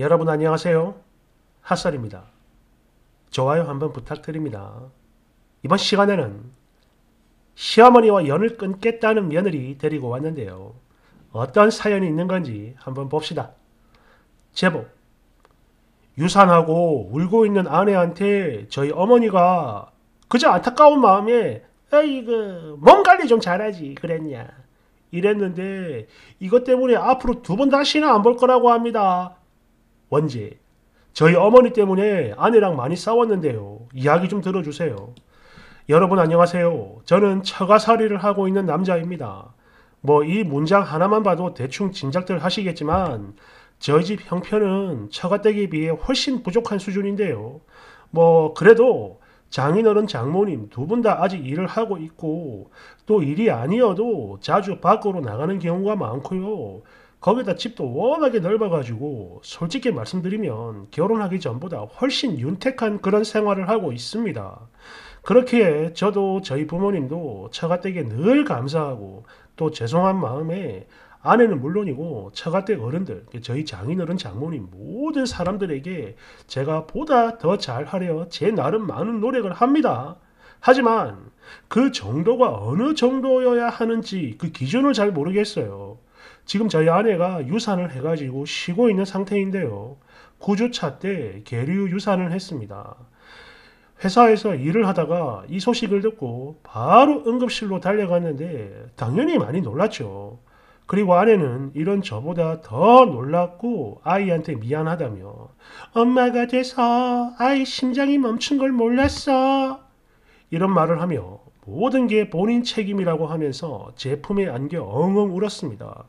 여러분 안녕하세요. 핫설입니다. 좋아요 한번 부탁드립니다. 이번 시간에는 시어머니와 연을 끊겠다는 며느리 데리고 왔는데요. 어떤 사연이 있는 건지 한번 봅시다. 제보 유산하고 울고 있는 아내한테 저희 어머니가 그저 안타까운 마음에 아이고 그 몸 관리 좀 잘하지 그랬냐 이랬는데 이것 때문에 앞으로 두 번 다시는 안 볼 거라고 합니다. 원지. 저희 어머니 때문에 아내랑 많이 싸웠는데요. 이야기 좀 들어주세요. 여러분 안녕하세요. 저는 처가살이를 하고 있는 남자입니다. 뭐 이 문장 하나만 봐도 대충 짐작들 하시겠지만 저희 집 형편은 처가댁에 비해 훨씬 부족한 수준인데요. 뭐 그래도 장인어른 장모님 두 분 다 아직 일을 하고 있고 또 일이 아니어도 자주 밖으로 나가는 경우가 많고요. 거기다 집도 워낙에 넓어가지고 솔직히 말씀드리면 결혼하기 전보다 훨씬 윤택한 그런 생활을 하고 있습니다. 그렇기에 저도 저희 부모님도 처가댁에 늘 감사하고 또 죄송한 마음에 아내는 물론이고 처가댁 어른들, 저희 장인어른 장모님 모든 사람들에게 제가 보다 더 잘하려 제 나름 많은 노력을 합니다. 하지만 그 정도가 어느 정도여야 하는지 그 기준을 잘 모르겠어요. 지금 저희 아내가 유산을 해가지고 쉬고 있는 상태인데요. 9주차 때 계류 유산을 했습니다. 회사에서 일을 하다가 이 소식을 듣고 바로 응급실로 달려갔는데 당연히 많이 놀랐죠. 그리고 아내는 이런 저보다 더 놀랐고 아이한테 미안하다며 엄마가 돼서 아이 심장이 멈춘 걸 몰랐어. 이런 말을 하며 모든 게 본인 책임이라고 하면서 제품에 안겨 엉엉 울었습니다.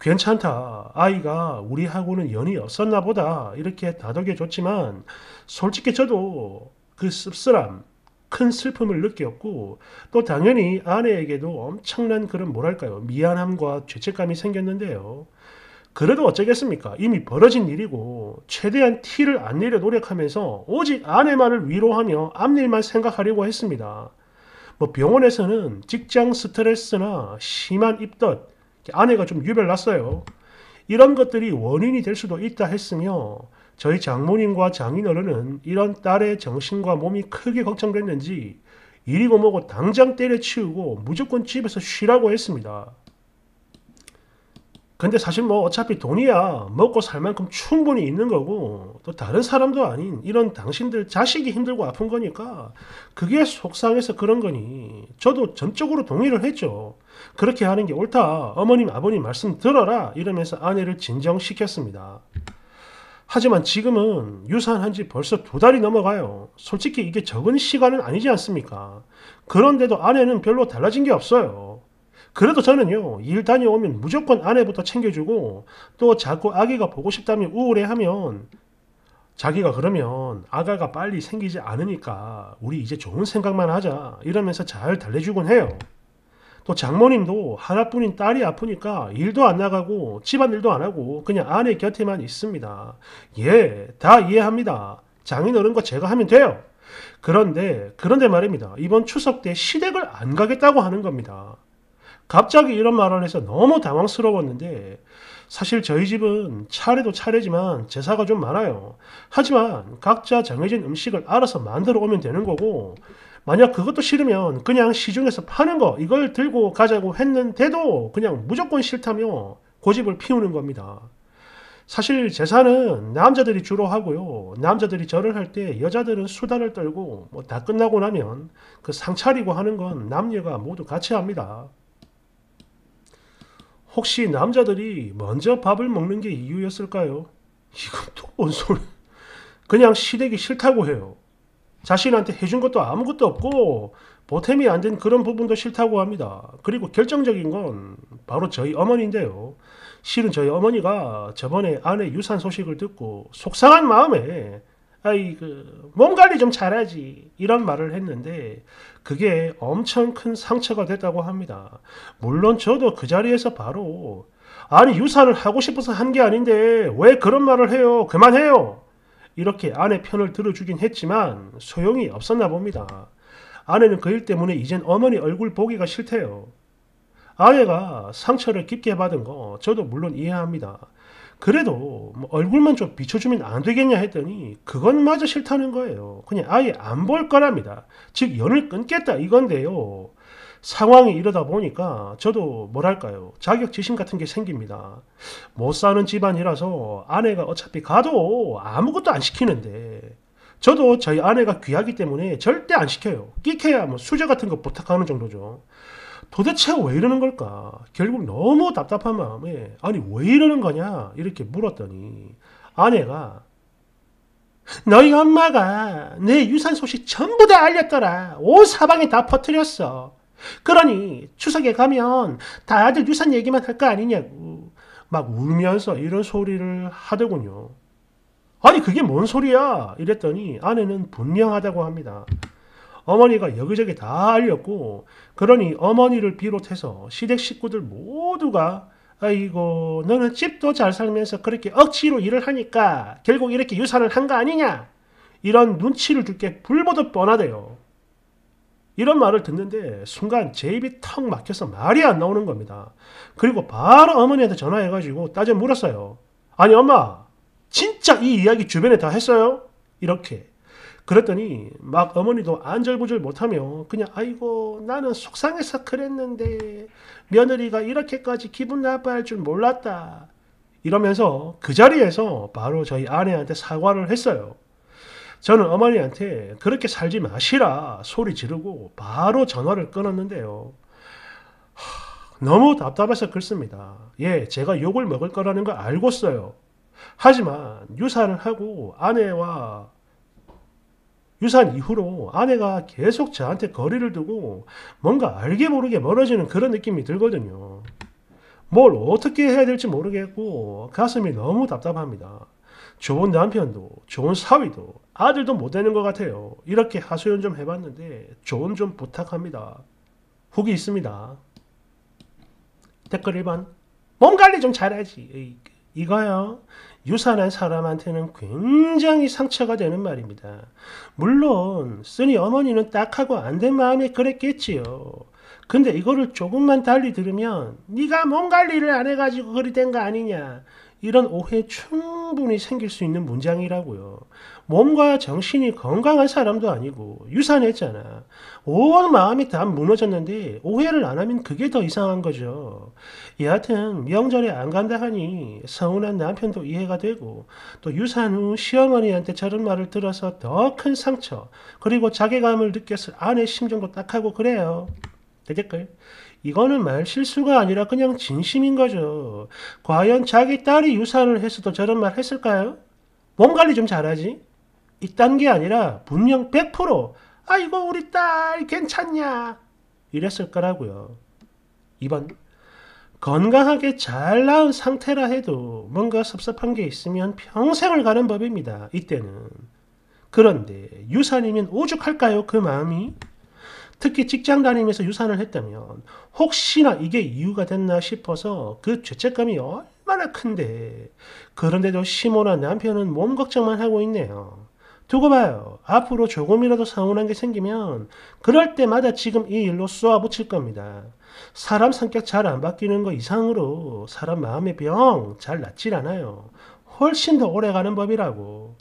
괜찮다. 아이가 우리하고는 연이 없었나 보다. 이렇게 다독여 줬지만 솔직히 저도 그 씁쓸함, 큰 슬픔을 느꼈고 또 당연히 아내에게도 엄청난 그런 뭐랄까요. 미안함과 죄책감이 생겼는데요. 그래도 어쩌겠습니까? 이미 벌어진 일이고 최대한 티를 안 내려 노력하면서 오직 아내만을 위로하며 앞일만 생각하려고 했습니다. 뭐 병원에서는 직장 스트레스나 심한 입덧, 아내가 좀 유별났어요. 이런 것들이 원인이 될 수도 있다 했으며 저희 장모님과 장인어른은 이런 딸의 정신과 몸이 크게 걱정됐는지 일이고 뭐고 당장 때려치우고 무조건 집에서 쉬라고 했습니다. 근데 사실 뭐 어차피 돈이야 먹고 살 만큼 충분히 있는 거고 또 다른 사람도 아닌 이런 당신들 자식이 힘들고 아픈 거니까 그게 속상해서 그런 거니 저도 전적으로 동의를 했죠. 그렇게 하는 게 옳다. 어머님 아버님 말씀 들어라 이러면서 아내를 진정시켰습니다. 하지만 지금은 유산한 지 벌써 두 달이 넘어가요. 솔직히 이게 적은 시간은 아니지 않습니까? 그런데도 아내는 별로 달라진 게 없어요. 그래도 저는요 일 다녀오면 무조건 아내부터 챙겨주고 또 자꾸 아기가 보고 싶다면 우울해하면 자기가 그러면 아가가 빨리 생기지 않으니까 우리 이제 좋은 생각만 하자 이러면서 잘 달래주곤 해요. 또 장모님도 하나뿐인 딸이 아프니까 일도 안 나가고 집안일도 안 하고 그냥 아내 곁에만 있습니다. 예, 다 이해합니다. 장인어른과 제가 하면 돼요. 그런데, 그런데 말입니다. 이번 추석 때 시댁을 안 가겠다고 하는 겁니다. 갑자기 이런 말을 해서 너무 당황스러웠는데 사실 저희 집은 차례도 차례지만 제사가 좀 많아요. 하지만 각자 정해진 음식을 알아서 만들어 오면 되는 거고 만약 그것도 싫으면 그냥 시중에서 파는 거 이걸 들고 가자고 했는데도 그냥 무조건 싫다며 고집을 피우는 겁니다. 사실 제사는 남자들이 주로 하고요. 남자들이 절을 할 때 여자들은 수다를 떨고 뭐 다 끝나고 나면 그 상차리고 하는 건 남녀가 모두 같이 합니다. 혹시 남자들이 먼저 밥을 먹는 게 이유였을까요? 이건 또 뭔 소리? 그냥 시댁이 싫다고 해요. 자신한테 해준 것도 아무것도 없고 보탬이 안 된 그런 부분도 싫다고 합니다. 그리고 결정적인 건 바로 저희 어머니인데요. 실은 저희 어머니가 저번에 아내 유산 소식을 듣고 속상한 마음에 아이 그몸 관리 좀 잘하지 이런 말을 했는데 그게 엄청 큰 상처가 됐다고 합니다. 물론 저도 그 자리에서 바로 아니 유산을 하고 싶어서 한 게 아닌데 왜 그런 말을 해요? 그만해요. 이렇게 아내 편을 들어주긴 했지만 소용이 없었나 봅니다. 아내는 그 일 때문에 이젠 어머니 얼굴 보기가 싫대요. 아내가 상처를 깊게 받은 거 저도 물론 이해합니다. 그래도 뭐 얼굴만 좀 비춰주면 안 되겠냐 했더니 그건마저 싫다는 거예요. 그냥 아예 안 볼 거랍니다. 즉 연을 끊겠다 이건데요. 상황이 이러다 보니까 저도 뭐랄까요 자격지심 같은 게 생깁니다. 못 사는 집안이라서 아내가 어차피 가도 아무것도 안 시키는데 저도 저희 아내가 귀하기 때문에 절대 안 시켜요. 끼케야 뭐 수저 같은 거 부탁하는 정도죠. 도대체 왜 이러는 걸까? 결국 너무 답답한 마음에 아니 왜 이러는 거냐? 이렇게 물었더니 아내가 너희 엄마가 내 유산 소식 전부 다 알렸더라. 온 사방에 다 퍼뜨렸어. 그러니 추석에 가면 다들 유산 얘기만 할 거 아니냐고 막 울면서 이런 소리를 하더군요. 아니 그게 뭔 소리야? 이랬더니 아내는 분명하다고 합니다. 어머니가 여기저기 다 알렸고 그러니 어머니를 비롯해서 시댁 식구들 모두가 아이고 너는 집도 잘 살면서 그렇게 억지로 일을 하니까 결국 이렇게 유산을 한 거 아니냐 이런 눈치를 줄 게 불보듯 뻔하대요. 이런 말을 듣는데 순간 제 입이 턱 막혀서 말이 안 나오는 겁니다. 그리고 바로 어머니한테 전화해가지고 따져 물었어요. 아니 엄마 진짜 이 이야기 주변에 다 했어요? 이렇게 그랬더니 막 어머니도 안절부절 못하며 그냥 아이고 나는 속상해서 그랬는데 며느리가 이렇게까지 기분 나빠할 줄 몰랐다. 이러면서 그 자리에서 바로 저희 아내한테 사과를 했어요. 저는 어머니한테 그렇게 살지 마시라 소리 지르고 바로 전화를 끊었는데요. 너무 답답해서 그렇습니다 예, 제가 욕을 먹을 거라는 걸 알고 있어요 하지만 유산을 하고 아내와 유산 이후로 아내가 계속 저한테 거리를 두고 뭔가 알게 모르게 멀어지는 그런 느낌이 들거든요. 뭘 어떻게 해야 될지 모르겠고 가슴이 너무 답답합니다. 좋은 남편도 좋은 사위도 아들도 못 되는 것 같아요. 이렇게 하소연 좀 해봤는데 조언 좀 부탁합니다. 후기 있습니다. 댓글 1번 몸 관리 좀 잘하지. 에이. 이거요. 유산한 사람한테는 굉장히 상처가 되는 말입니다. 물론 쓰니 어머니는 딱하고 안 된 마음에 그랬겠지요. 근데 이거를 조금만 달리 들으면 네가 몸 관리를 안 해가지고 그리 된 거 아니냐. 이런 오해 충분히 생길 수 있는 문장이라고요. 몸과 정신이 건강한 사람도 아니고 유산했잖아. 온 마음이 다 무너졌는데 오해를 안 하면 그게 더 이상한 거죠. 여하튼 명절에 안 간다 하니 서운한 남편도 이해가 되고 또 유산 후 시어머니한테 저런 말을 들어서 더 큰 상처 그리고 자괴감을 느꼈을 아내 심정도 딱하고 그래요. 대댓글. 이거는 말 실수가 아니라 그냥 진심인 거죠. 과연 자기 딸이 유산을 했어도 저런 말 했을까요? 몸 관리 좀 잘하지? 이딴 게 아니라 분명 100% 아이고 우리 딸 괜찮냐 이랬을 거라고요. 2번 건강하게 잘 나은 상태라 해도 뭔가 섭섭한 게 있으면 평생을 가는 법입니다. 이때는. 그런데 유산이면 오죽할까요? 그 마음이? 특히 직장 다니면서 유산을 했다면 혹시나 이게 이유가 됐나 싶어서 그 죄책감이 얼마나 큰데 그런데도 시모나 남편은 몸 걱정만 하고 있네요. 두고 봐요. 앞으로 조금이라도 서운한 게 생기면 그럴 때마다 지금 이 일로 쏘아붙일 겁니다. 사람 성격 잘 안 바뀌는 거 이상으로 사람 마음의 병 잘 낫질 않아요. 훨씬 더 오래가는 법이라고.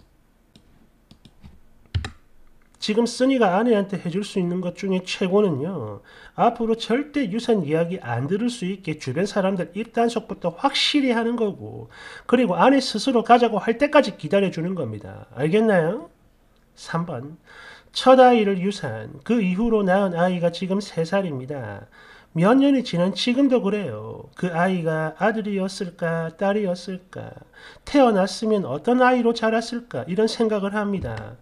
지금 써니가 아내한테 해줄 수 있는 것 중에 최고는요. 앞으로 절대 유산 이야기 안 들을 수 있게 주변 사람들 입단속부터 확실히 하는 거고 그리고 아내 스스로 가자고 할 때까지 기다려주는 겁니다. 알겠나요? 3번 첫 아이를 유산 그 이후로 낳은 아이가 지금 3살입니다. 몇 년이 지난 지금도 그래요. 그 아이가 아들이었을까 딸이었을까 태어났으면 어떤 아이로 자랐을까 이런 생각을 합니다.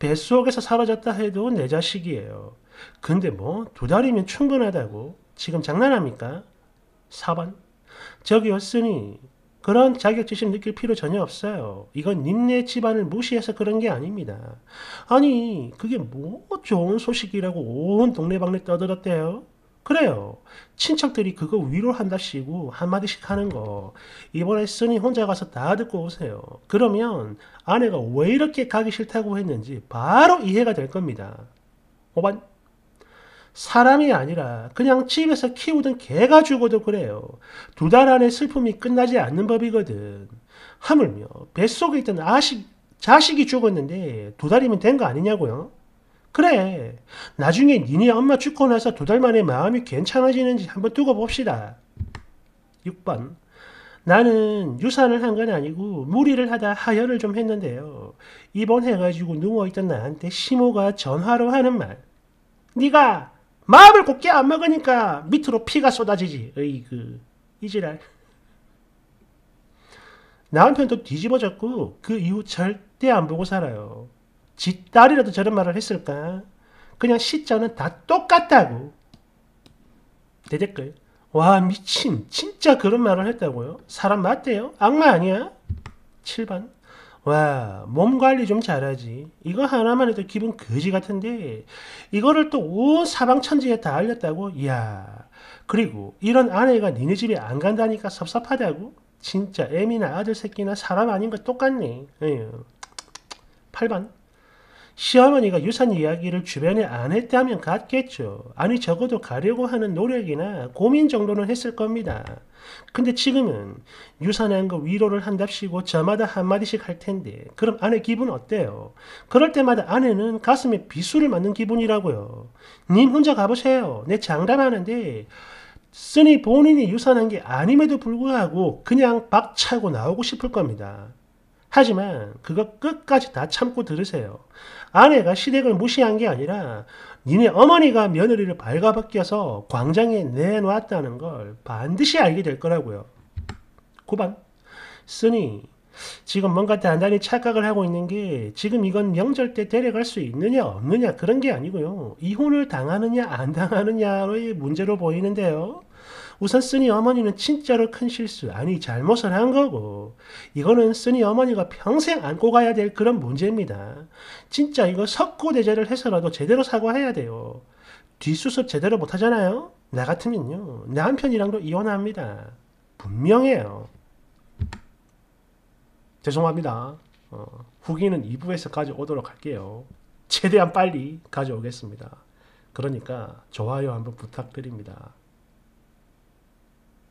뱃속에서 사라졌다 해도 내 자식이에요. 근데 뭐 두 달이면 충분하다고 지금 장난합니까? 4번 저기였으니 그런 자격지심 느낄 필요 전혀 없어요. 이건 님네 집안을 무시해서 그런 게 아닙니다. 아니 그게 뭐 좋은 소식이라고 온 동네방네 떠들었대요. 그래요. 친척들이 그거 위로한다시고 한마디씩 하는 거. 이번에 스님 혼자 가서 다 듣고 오세요. 그러면 아내가 왜 이렇게 가기 싫다고 했는지 바로 이해가 될 겁니다. 5반. 사람이 아니라 그냥 집에서 키우던 개가 죽어도 그래요. 두 달 안에 슬픔이 끝나지 않는 법이거든. 하물며 뱃속에 있던 아식, 자식이 죽었는데 두 달이면 된 거 아니냐고요? 그래. 나중에 니네 엄마 죽고 나서 두 달 만에 마음이 괜찮아지는지 한번 두고 봅시다. 6번. 나는 유산을 한 건 아니고 무리를 하다 하혈을 좀 했는데요. 입원해가지고 누워있던 나한테 시모가 전화로 하는 말. 네가 마음을 곱게 안 먹으니까 밑으로 피가 쏟아지지. 으이그. 이지랄. 남편도 뒤집어졌고 그 이후 절대 안 보고 살아요. 지 딸이라도 저런 말을 했을까? 그냥 시자는 다 똑같다고. 대댓글. 와 미친 진짜 그런 말을 했다고요? 사람 맞대요? 악마 아니야? 7번 와 몸관리 좀 잘하지 이거 하나만 해도 기분 거지 같은데 이거를 또 온 사방천지에 다 알렸다고? 야 그리고 이런 아내가 니네 집에 안 간다니까 섭섭하다고? 진짜 애미나 아들 새끼나 사람 아닌 거 똑같네 에휴. 8번 시어머니가 유산 이야기를 주변에 안 했다면 갔겠죠. 아니 적어도 가려고 하는 노력이나 고민 정도는 했을 겁니다. 근데 지금은 유산한 거 위로를 한답시고 저마다 한마디씩 할 텐데 그럼 아내 기분 어때요? 그럴 때마다 아내는 가슴에 비수를 맞는 기분이라고요. 님 혼자 가보세요. 내 장담하는데 쓰니 본인이 유산한 게 아님에도 불구하고 그냥 박차고 나오고 싶을 겁니다. 하지만 그거 끝까지 다 참고 들으세요. 아내가 시댁을 무시한 게 아니라 니네 어머니가 며느리를 발가벗겨서 광장에 내놓았다는 걸 반드시 알게 될 거라고요. 9번 쓰니 지금 뭔가 단단히 착각을 하고 있는 게 지금 이건 명절 때 데려갈 수 있느냐 없느냐 그런 게 아니고요. 이혼을 당하느냐 안 당하느냐의 문제로 보이는데요. 우선 쓰니 어머니는 진짜로 큰 실수, 아니 잘못을 한 거고 이거는 쓰니 어머니가 평생 안고 가야 될 그런 문제입니다. 진짜 이거 석고대죄를 해서라도 제대로 사과해야 돼요. 뒷수습 제대로 못하잖아요? 나 같으면요. 남편이랑도 이혼합니다. 분명해요. 죄송합니다. 어, 후기는 2부에서까지 오도록 할게요. 최대한 빨리 가져오겠습니다. 그러니까 좋아요 한번 부탁드립니다.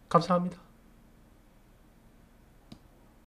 감사합니다.